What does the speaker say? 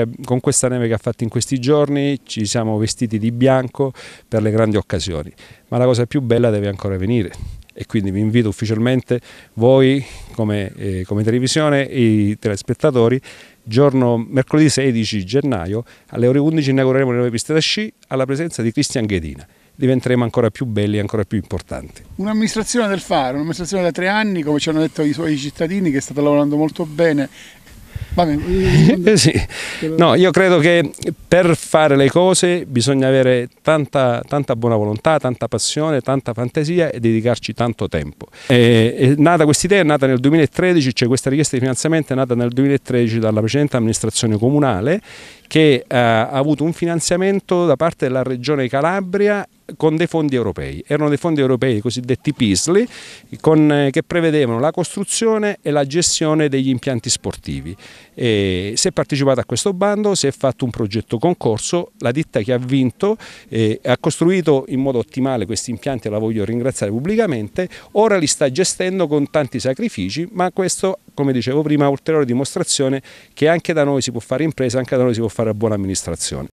Eh, con questa neve che ha fatto in questi giorni ci siamo vestiti di bianco per le grandi occasioni, ma la cosa più bella deve ancora venire e quindi vi invito ufficialmente voi come, eh, come televisione e i telespettatori giorno mercoledì 16 gennaio alle ore 11 inaugureremo le nuove piste da sci alla presenza di Cristian Ghedina diventeremo ancora più belli e ancora più importanti. Un'amministrazione del fare, un'amministrazione da tre anni, come ci hanno detto i suoi cittadini, che sta lavorando molto bene Vabbè, eh, sì. No, io credo che per fare le cose bisogna avere tanta, tanta buona volontà, tanta passione, tanta fantasia e dedicarci tanto tempo. E, è nata questa idea, è nata nel 2013, cioè questa richiesta di finanziamento è nata nel 2013 dalla precedente amministrazione comunale che eh, ha avuto un finanziamento da parte della regione Calabria con dei fondi europei. Erano dei fondi europei cosiddetti PISLI con, eh, che prevedevano la costruzione e la gestione degli impianti sportivi. E si è partecipato a questo bando, si è fatto un progetto concorso, la ditta che ha vinto eh, ha costruito in modo ottimale questi impianti e la voglio ringraziare pubblicamente, ora li sta gestendo con tanti sacrifici, ma questo come dicevo prima è ulteriore dimostrazione che anche da noi si può fare impresa, anche da noi si può fare buona amministrazione.